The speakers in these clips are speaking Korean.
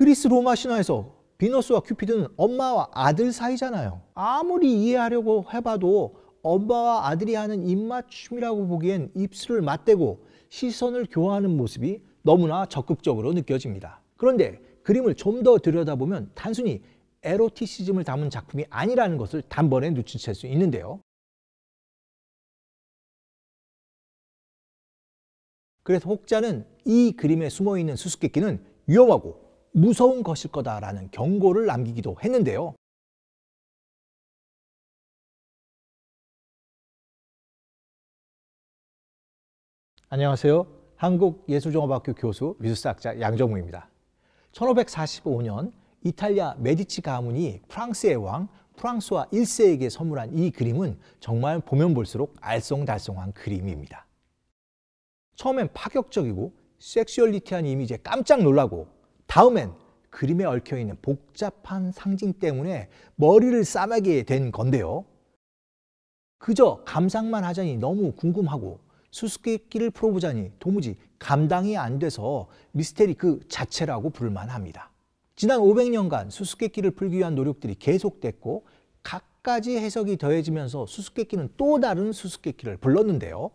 그리스 로마 신화에서 비너스와 큐피드는 엄마와 아들 사이잖아요. 아무리 이해하려고 해봐도 엄마와 아들이 하는 입맞춤이라고 보기엔 입술을 맞대고 시선을 교환하는 모습이 너무나 적극적으로 느껴집니다. 그런데 그림을 좀 더 들여다보면 단순히 에로티시즘을 담은 작품이 아니라는 것을 단번에 눈치챌 수 있는데요. 그래서 혹자는 이 그림에 숨어있는 수수께끼는 위험하고 무서운 것일 거다라는 경고를 남기기도 했는데요. 안녕하세요. 한국예술종합학교 교수 미술사학자 양정우입니다. 1545년 이탈리아 메디치 가문이 프랑스의 왕 프랑스와 1세에게 선물한 이 그림은 정말 보면 볼수록 알쏭달쏭한 그림입니다. 처음엔 파격적이고 섹슈얼리티한 이미지에 깜짝 놀라고 다음엔 그림에 얽혀 있는 복잡한 상징 때문에 머리를 싸매게 된 건데요. 그저 감상만 하자니 너무 궁금하고 수수께끼를 풀어보자니 도무지 감당이 안 돼서 미스테리 그 자체라고 부를 만합니다. 지난 500년간 수수께끼를 풀기 위한 노력들이 계속됐고 각가지 해석이 더해지면서 수수께끼는 또 다른 수수께끼를 불렀는데요.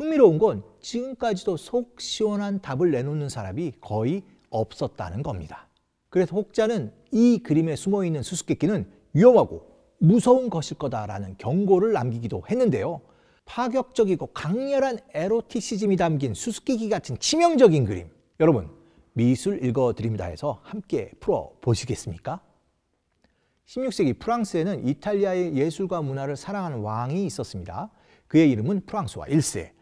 흥미로운 건 지금까지도 속 시원한 답을 내놓는 사람이 거의 없었다는 겁니다. 그래서 혹자는 이 그림에 숨어 있는 수수께끼는 위험하고 무서운 것일 거다라는 경고를 남기기도 했는데요. 파격적이고 강렬한 에로티시즘이 담긴 수수께끼 같은 치명적인 그림. 여러분, 미술 읽어드립니다 해서 함께 풀어보시겠습니까? 16세기 프랑스에는 이탈리아의 예술과 문화를 사랑하는 왕이 있었습니다. 그의 이름은 프랑스와 1세.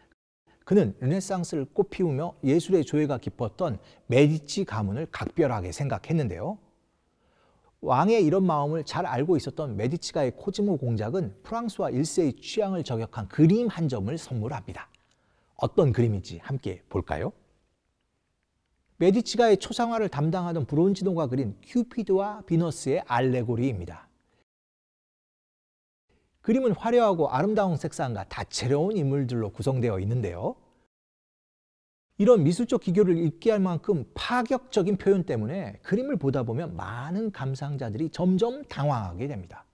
그는 르네상스를 꽃피우며 예술의 조예가 깊었던 메디치 가문을 각별하게 생각했는데요. 왕의 이런 마음을 잘 알고 있었던 메디치가의 코지모 공작은 프랑스와 일세의 취향을 저격한 그림 한 점을 선물합니다. 어떤 그림인지 함께 볼까요? 메디치가의 초상화를 담당하던 브론즈노가 그린 큐피드와 비너스의 알레고리입니다. 그림은 화려하고 아름다운 색상과 다채로운 인물들로 구성되어 있는데요. 이런 미술적 기교를 읽게할 만큼 파격적인 표현 때문에 그림을 보다 보면 많은 감상자들이 점점 당황하게 됩니다.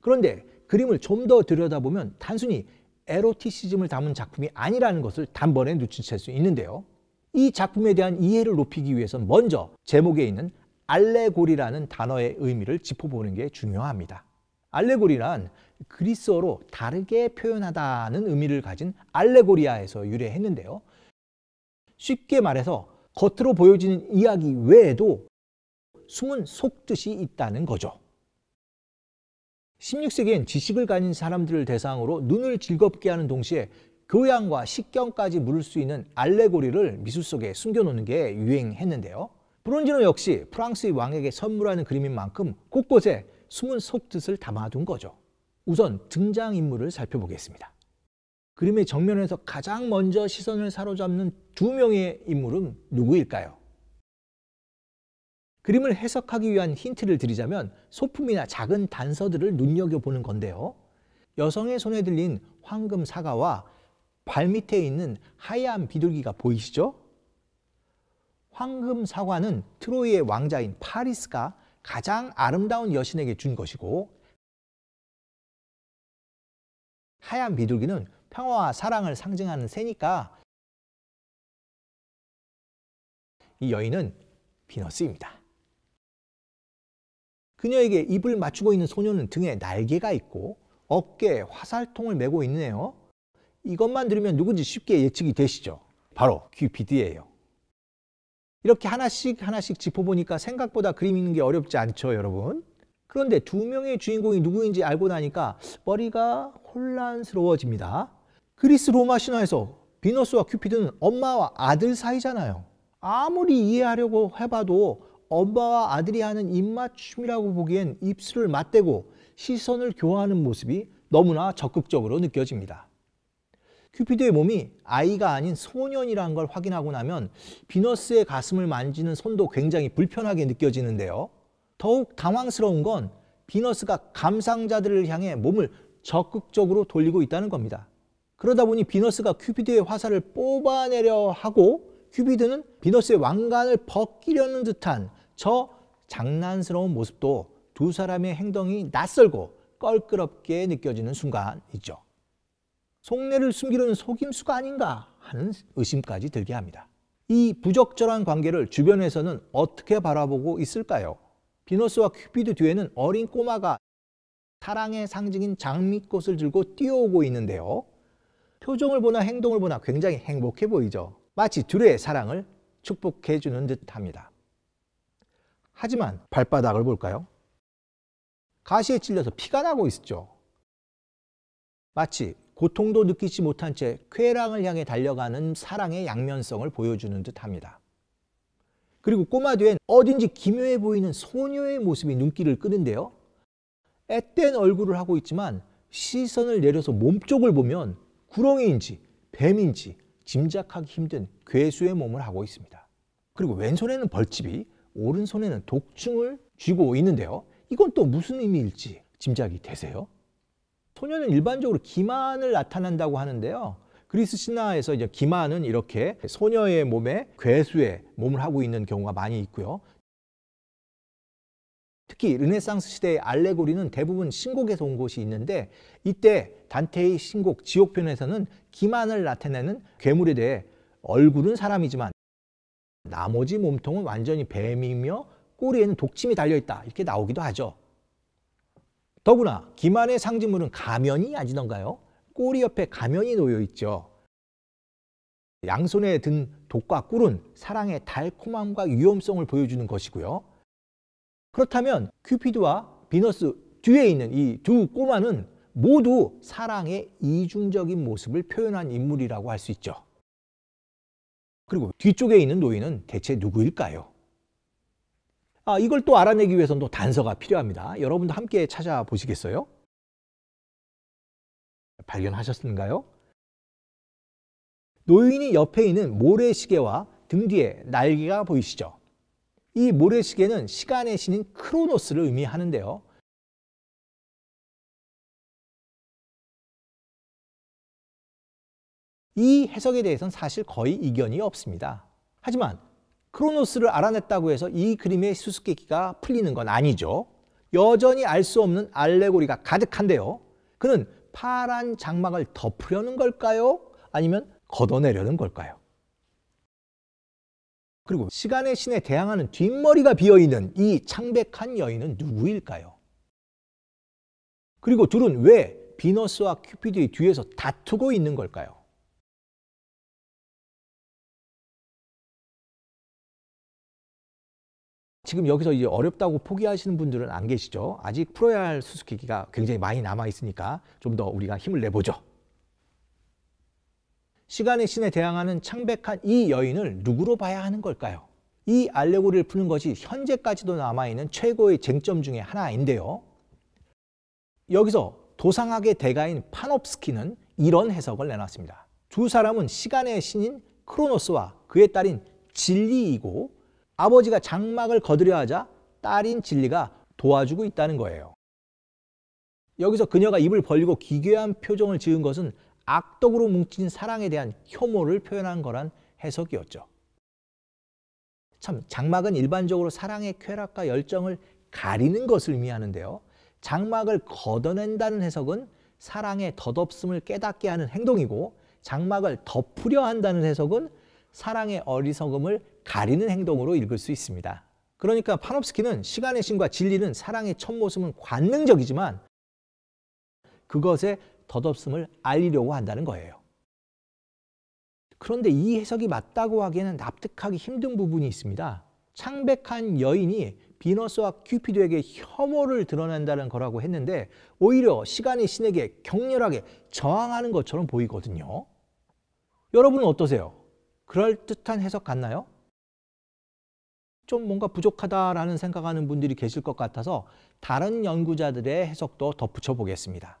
그런데 그림을 좀 더 들여다보면 단순히 에로티시즘을 담은 작품이 아니라는 것을 단번에 눈치챌 수 있는데요. 이 작품에 대한 이해를 높이기 위해선 먼저 제목에 있는 알레고리라는 단어의 의미를 짚어보는 게 중요합니다. 알레고리란 그리스어로 다르게 표현하다는 의미를 가진 알레고리아에서 유래했는데요. 쉽게 말해서 겉으로 보여지는 이야기 외에도 숨은 속뜻이 있다는 거죠. 16세기엔 지식을 가진 사람들을 대상으로 눈을 즐겁게 하는 동시에 교양과 식견까지 물을 수 있는 알레고리를 미술 속에 숨겨놓는 게 유행했는데요. 브론즈노 역시 프랑스의 왕에게 선물하는 그림인 만큼 곳곳에 숨은 속뜻을 담아둔 거죠. 우선 등장인물을 살펴보겠습니다. 그림의 정면에서 가장 먼저 시선을 사로잡는 두 명의 인물은 누구일까요? 그림을 해석하기 위한 힌트를 드리자면 소품이나 작은 단서들을 눈여겨보는 건데요. 여성의 손에 들린 황금 사과와 발밑에 있는 하얀 비둘기가 보이시죠? 황금 사과는 트로이의 왕자인 파리스가 가장 아름다운 여신에게 준 것이고 하얀 비둘기는 평화와 사랑을 상징하는 새니까 이 여인은 비너스입니다. 그녀에게 입을 맞추고 있는 소녀는 등에 날개가 있고 어깨에 화살통을 메고 있네요. 이것만 들으면 누군지 쉽게 예측이 되시죠? 바로 귀피디예요. 이렇게 하나씩 하나씩 짚어보니까 생각보다 그림 읽는 게 어렵지 않죠, 여러분? 그런데 두 명의 주인공이 누구인지 알고 나니까 머리가 혼란스러워집니다. 그리스 로마 신화에서 비너스와 큐피드는 엄마와 아들 사이잖아요. 아무리 이해하려고 해봐도 엄마와 아들이 하는 입맞춤이라고 보기엔 입술을 맞대고 시선을 교환하는 모습이 너무나 적극적으로 느껴집니다. 큐피드의 몸이 아이가 아닌 소년이라는 걸 확인하고 나면 비너스의 가슴을 만지는 손도 굉장히 불편하게 느껴지는데요. 더욱 당황스러운 건 비너스가 감상자들을 향해 몸을 적극적으로 돌리고 있다는 겁니다. 그러다 보니 비너스가 큐피드의 화살을 뽑아내려 하고 큐피드는 비너스의 왕관을 벗기려는 듯한 저 장난스러운 모습도 두 사람의 행동이 낯설고 껄끄럽게 느껴지는 순간이죠. 속내를 숨기는 속임수가 아닌가 하는 의심까지 들게 합니다. 이 부적절한 관계를 주변에서는 어떻게 바라보고 있을까요? 비너스와 큐피드 뒤에는 어린 꼬마가 사랑의 상징인 장미꽃을 들고 뛰어오고 있는데요. 표정을 보나 행동을 보나 굉장히 행복해 보이죠. 마치 둘의 사랑을 축복해 주는 듯 합니다. 하지만 발바닥을 볼까요? 가시에 찔려서 피가 나고 있죠. 마치 고통도 느끼지 못한 채 쾌락을 향해 달려가는 사랑의 양면성을 보여주는 듯합니다. 그리고 꼬마 뒤엔 어딘지 기묘해 보이는 소녀의 모습이 눈길을 끄는데요. 앳된 얼굴을 하고 있지만 시선을 내려서 몸쪽을 보면 구렁이인지 뱀인지 짐작하기 힘든 괴수의 몸을 하고 있습니다. 그리고 왼손에는 벌집이 오른손에는 독충을 쥐고 있는데요. 이건 또 무슨 의미일지 짐작이 되세요? 소녀는 일반적으로 기만을 나타낸다고 하는데요. 그리스 신화에서 이제 기만은 이렇게 소녀의 몸에 괴수의 몸을 하고 있는 경우가 많이 있고요. 특히 르네상스 시대의 알레고리는 대부분 신곡에서 온 것이 있는데 이때 단테의 신곡 지옥편에서는 기만을 나타내는 괴물에 대해 얼굴은 사람이지만 나머지 몸통은 완전히 뱀이며 꼬리에는 독침이 달려 있다 이렇게 나오기도 하죠. 더구나 기만의 상징물은 가면이 아니던가요? 꼬리 옆에 가면이 놓여 있죠. 양손에 든 독과 꿀은 사랑의 달콤함과 위험성을 보여주는 것이고요. 그렇다면 큐피드와 비너스 뒤에 있는 이 두 꼬마는 모두 사랑의 이중적인 모습을 표현한 인물이라고 할 수 있죠. 그리고 뒤쪽에 있는 노인은 대체 누구일까요? 아, 이걸 또 알아내기 위해서는 또 단서가 필요합니다. 여러분도 함께 찾아보시겠어요? 발견하셨는가요? 노인이 옆에 있는 모래시계와 등 뒤에 날개가 보이시죠? 이 모래시계는 시간의 신인 크로노스를 의미하는데요. 이 해석에 대해서는 사실 거의 이견이 없습니다. 하지만 크로노스를 알아냈다고 해서 이 그림의 수수께끼가 풀리는 건 아니죠. 여전히 알 수 없는 알레고리가 가득한데요. 그는 파란 장막을 덮으려는 걸까요? 아니면 걷어내려는 걸까요? 그리고 시간의 신에 대항하는 뒷머리가 비어있는 이 창백한 여인은 누구일까요? 그리고 둘은 왜 비너스와 큐피드의 뒤에서 다투고 있는 걸까요? 지금 여기서 이제 어렵다고 포기하시는 분들은 안 계시죠. 아직 풀어야 할 수수께끼가 굉장히 많이 남아 있으니까 좀 더 우리가 힘을 내보죠. 시간의 신에 대항하는 창백한 이 여인을 누구로 봐야 하는 걸까요? 이 알레고리를 푸는 것이 현재까지도 남아있는 최고의 쟁점 중의 하나인데요. 여기서 도상학의 대가인 파 n o 스키는 이런 해석을 내놨습니다. 두 사람은 시간의 신인 크로노스와 그의 딸인 진리이고 아버지가 장막을 거두려 하자 딸인 진리가 도와주고 있다는 거예요. 여기서 그녀가 입을 벌리고 기괴한 표정을 지은 것은 악덕으로 뭉친 사랑에 대한 혐오를 표현한 거란 해석이었죠. 참, 장막은 일반적으로 사랑의 쾌락과 열정을 가리는 것을 의미하는데요. 장막을 걷어낸다는 해석은 사랑의 덧없음을 깨닫게 하는 행동이고 장막을 덮으려 한다는 해석은 사랑의 어리석음을 가리는 행동으로 읽을 수 있습니다. 그러니까 파놉스키는 시간의 신과 진리는 사랑의 첫 모습은 관능적이지만 그것의 덧없음을 알리려고 한다는 거예요. 그런데 이 해석이 맞다고 하기에는 납득하기 힘든 부분이 있습니다. 창백한 여인이 비너스와 큐피드에게 혐오를 드러낸다는 거라고 했는데 오히려 시간의 신에게 격렬하게 저항하는 것처럼 보이거든요. 여러분은 어떠세요? 그럴듯한 해석 같나요? 좀 뭔가 부족하다라는 생각하는 분들이 계실 것 같아서 다른 연구자들의 해석도 덧붙여 보겠습니다.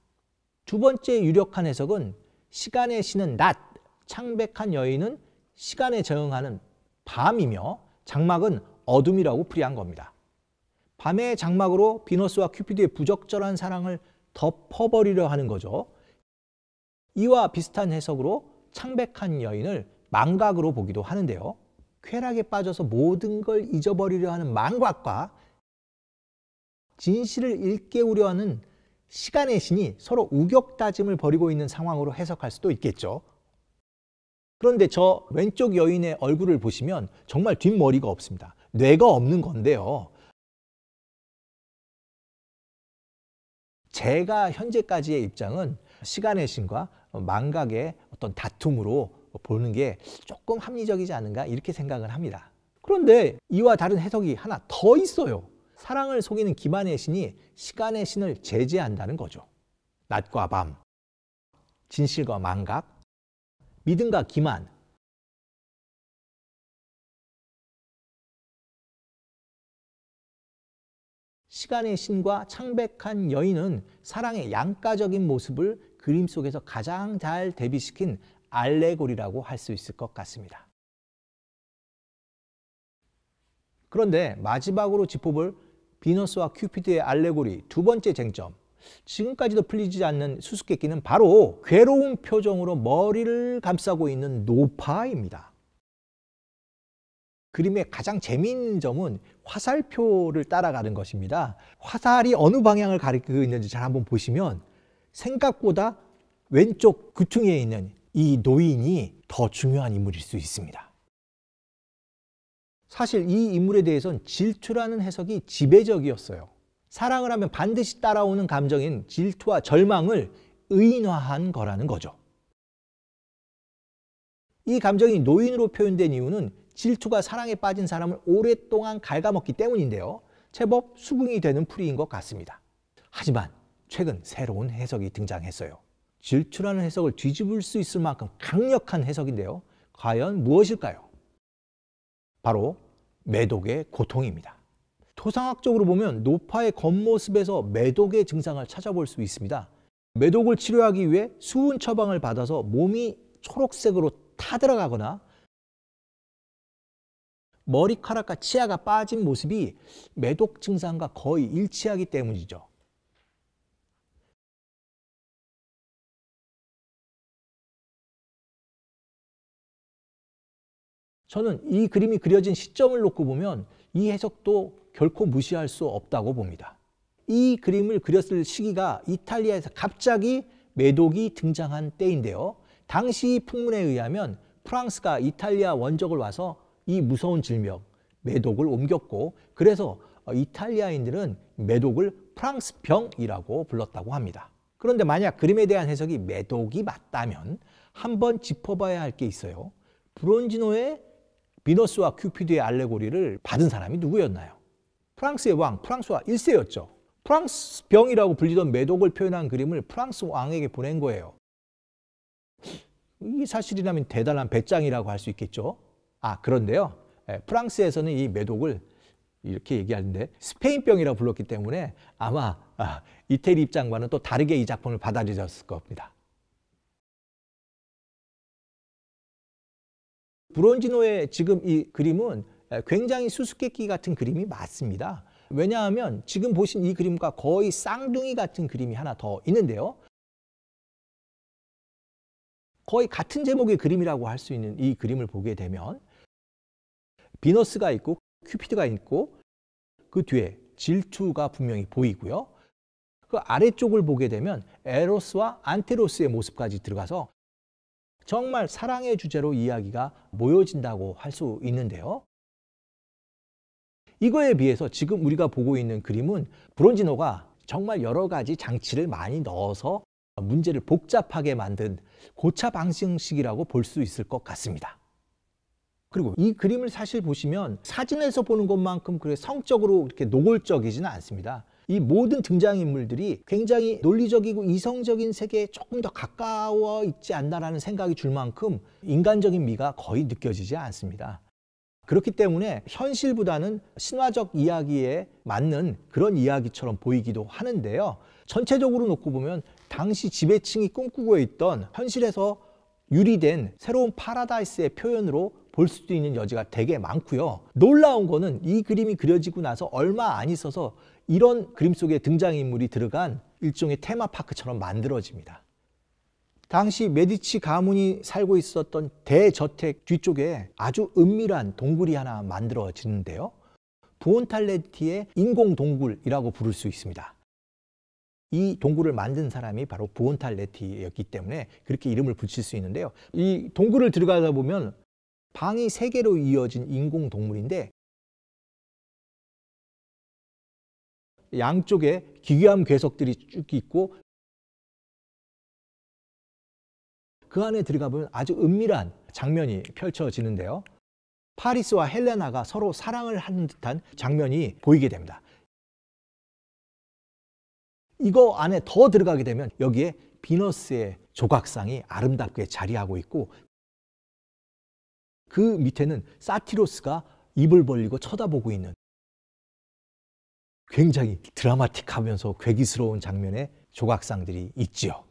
두 번째 유력한 해석은 시간의 신은 낮, 창백한 여인은 시간에 저응하는 밤이며 장막은 어둠이라고 풀이한 겁니다. 밤의 장막으로 비너스와 큐피드의 부적절한 사랑을 덮어버리려 하는 거죠. 이와 비슷한 해석으로 창백한 여인을 망각으로 보기도 하는데요. 쾌락에 빠져서 모든 걸 잊어버리려 하는 망각과 진실을 일깨우려 하는 시간의 신이 서로 우격다짐을 벌이고 있는 상황으로 해석할 수도 있겠죠. 그런데 저 왼쪽 여인의 얼굴을 보시면 정말 뒷머리가 없습니다. 뇌가 없는 건데요. 제가 현재까지의 입장은 시간의 신과 망각의 어떤 다툼으로 뭐 보는 게 조금 합리적이지 않은가 이렇게 생각을 합니다. 그런데 이와 다른 해석이 하나 더 있어요. 사랑을 속이는 기만의 신이 시간의 신을 제재한다는 거죠. 낮과 밤, 진실과 망각, 믿음과 기만, 시간의 신과 창백한 여인은 사랑의 양가적인 모습을 그림 속에서 가장 잘 대비시킨 알레고리라고 할 수 있을 것 같습니다. 그런데 마지막으로 짚어볼 비너스와 큐피드의 알레고리 두 번째 쟁점. 지금까지도 풀리지 않는 수수께끼는 바로 괴로운 표정으로 머리를 감싸고 있는 노파입니다. 그림의 가장 재미있는 점은 화살표를 따라가는 것입니다. 화살이 어느 방향을 가리키고 있는지 잘 한번 보시면 생각보다 왼쪽 구퉁이에 있는 이 노인이 더 중요한 인물일 수 있습니다. 사실 이 인물에 대해선 질투라는 해석이 지배적이었어요. 사랑을 하면 반드시 따라오는 감정인 질투와 절망을 의인화한 거라는 거죠. 이 감정이 노인으로 표현된 이유는 질투가 사랑에 빠진 사람을 오랫동안 갉아먹기 때문인데요. 제법 수긍이 되는 풀이인 것 같습니다. 하지만 최근 새로운 해석이 등장했어요. 질투라는 해석을 뒤집을 수 있을 만큼 강력한 해석인데요. 과연 무엇일까요? 바로 매독의 고통입니다. 토상학적으로 보면 노파의 겉모습에서 매독의 증상을 찾아볼 수 있습니다. 매독을 치료하기 위해 수은 처방을 받아서 몸이 초록색으로 타들어가거나 머리카락과 치아가 빠진 모습이 매독 증상과 거의 일치하기 때문이죠. 저는 이 그림이 그려진 시점을 놓고 보면 이 해석도 결코 무시할 수 없다고 봅니다. 이 그림을 그렸을 시기가 이탈리아에서 갑자기 매독이 등장한 때인데요. 당시 풍문에 의하면 프랑스가 이탈리아 원적을 와서 이 무서운 질병 매독을 옮겼고 그래서 어, 이탈리아인들은 매독을 프랑스병이라고 불렀다고 합니다. 그런데 만약 그림에 대한 해석이 매독이 맞다면 한번 짚어봐야 할 게 있어요. 브론지노의 비너스와 큐피드의 알레고리를 받은 사람이 누구였나요? 프랑스의 왕, 프랑스와 1세였죠. 프랑스 병이라고 불리던 매독을 표현한 그림을 프랑스 왕에게 보낸 거예요. 이 사실이라면 대단한 배짱이라고 할 수 있겠죠. 아, 그런데요. 예, 프랑스에서는 이 매독을 이렇게 얘기하는데 스페인병이라고 불렀기 때문에 아마 아, 이태리 입장과는 또 다르게 이 작품을 받아들였을 겁니다. 브론지노의 지금 이 그림은 굉장히 수수께끼 같은 그림이 맞습니다. 왜냐하면 지금 보신 이 그림과 거의 쌍둥이 같은 그림이 하나 더 있는데요. 거의 같은 제목의 그림이라고 할 수 있는 이 그림을 보게 되면 비너스가 있고 큐피드가 있고 그 뒤에 질투가 분명히 보이고요. 그 아래쪽을 보게 되면 에로스와 안테로스의 모습까지 들어가서 정말 사랑의 주제로 이야기가 모여진다고 할 수 있는데요. 이거에 비해서 지금 우리가 보고 있는 그림은 브론지노가 정말 여러 가지 장치를 많이 넣어서 문제를 복잡하게 만든 고차 방식식이라고 볼 수 있을 것 같습니다. 그리고 이 그림을 사실 보시면 사진에서 보는 것만큼 그래 성적으로 이렇게 노골적이지는 않습니다. 이 모든 등장인물들이 굉장히 논리적이고 이성적인 세계에 조금 더 가까워 있지 않나라는 생각이 줄 만큼 인간적인 미가 거의 느껴지지 않습니다. 그렇기 때문에 현실보다는 신화적 이야기에 맞는 그런 이야기처럼 보이기도 하는데요. 전체적으로 놓고 보면 당시 지배층이 꿈꾸고 있던 현실에서 유리된 새로운 파라다이스의 표현으로 볼 수도 있는 여지가 되게 많고요. 놀라운 거는 이 그림이 그려지고 나서 얼마 안 있어서 이런 그림 속에 등장인물이 들어간 일종의 테마파크처럼 만들어집니다. 당시 메디치 가문이 살고 있었던 대저택 뒤쪽에 아주 은밀한 동굴이 하나 만들어지는데요. 부온탈레티의 인공 동굴이라고 부를 수 있습니다. 이 동굴을 만든 사람이 바로 부온탈레티였기 때문에 그렇게 이름을 붙일 수 있는데요. 이 동굴을 들어가다 보면 방이 세개로 이어진 인공 동물인데 양쪽에 기괴한 괴석들이 쭉 있고 그 안에 들어가 보면 아주 은밀한 장면이 펼쳐지는데요. 파리스와 헬레나가 서로 사랑을 하는 듯한 장면이 보이게 됩니다. 이거 안에 더 들어가게 되면 여기에 비너스의 조각상이 아름답게 자리하고 있고 그 밑에는 사티로스가 입을 벌리고 쳐다보고 있는 굉장히 드라마틱하면서 괴기스러운 장면의 조각상들이 있지요.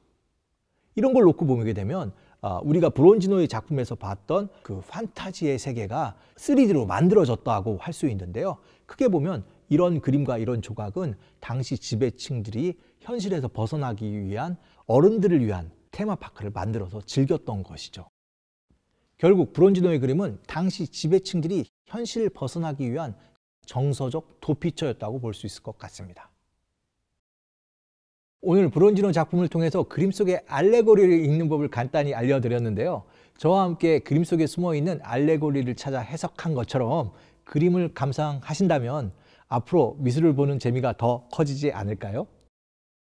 이런 걸 놓고 보게 되면 아, 우리가 브론지노의 작품에서 봤던 그 판타지의 세계가 3D로 만들어졌다고 할 수 있는데요. 크게 보면 이런 그림과 이런 조각은 당시 지배층들이 현실에서 벗어나기 위한 어른들을 위한 테마파크를 만들어서 즐겼던 것이죠. 결국 브론즈노의 그림은 당시 지배층들이 현실을 벗어나기 위한 정서적 도피처였다고 볼 수 있을 것 같습니다. 오늘 브론즈노 작품을 통해서 그림 속의 알레고리를 읽는 법을 간단히 알려드렸는데요. 저와 함께 그림 속에 숨어 있는 알레고리를 찾아 해석한 것처럼 그림을 감상하신다면 앞으로 미술을 보는 재미가 더 커지지 않을까요?